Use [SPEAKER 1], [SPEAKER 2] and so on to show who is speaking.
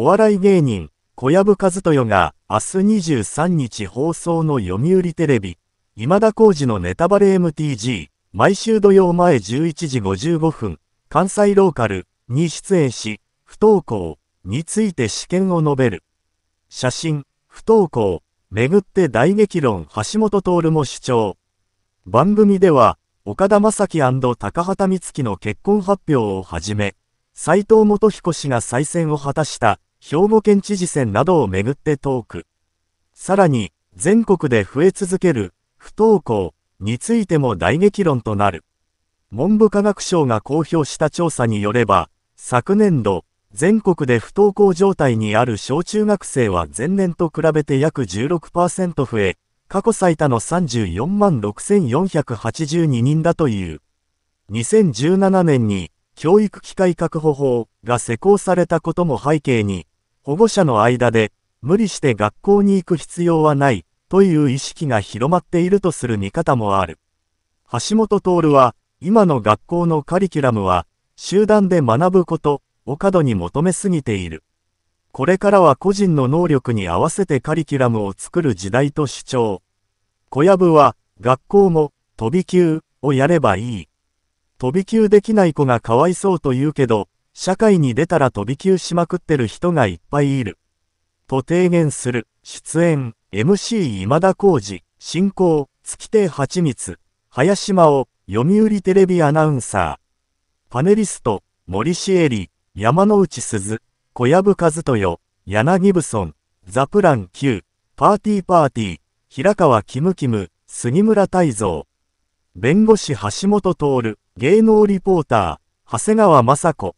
[SPEAKER 1] お笑い芸人、小籔和豊が明日23日放送の読売テレビ、今田耕司のネタバレ MTG、毎週土曜前11時55分、関西ローカルに出演し、不登校について試験を述べる。写真、不登校、めぐって大激論橋本徹も主張。番組では、岡田正樹高畑充希の結婚発表をはじめ、斎藤元彦氏が再選を果たした兵庫県知事選などをめぐってトーク。さらに、全国で増え続ける不登校についても大激論となる。文部科学省が公表した調査によれば、昨年度、全国で不登校状態にある小中学生は前年と比べて約16%増え、過去最多の34万6482人だという。2017年に教育機会確保法が施行されたことも背景に、保護者の間で、無理して学校に行く必要はない、という意識が広まっているとする見方もある。橋本徹は、今の学校のカリキュラムは、集団で学ぶこと、を過度に求めすぎている。これからは個人の能力に合わせてカリキュラムを作る時代と主張。小籔は、学校も、飛び級、をやればいい。飛び級できない子がかわいそうと言うけど、社会に出たら飛び級しまくってる人がいっぱいいる。と提言する、出演、MC 今田浩二、進行、月亭八光、林真央、読売テレビアナウンサー。パネリスト、森シエリ、山之内鈴、小籔和豊、柳ブ村、ザプラン Q、パーティーパーティー、平川キムキム、杉村太蔵。弁護士橋本徹、芸能リポーター、長谷川雅子。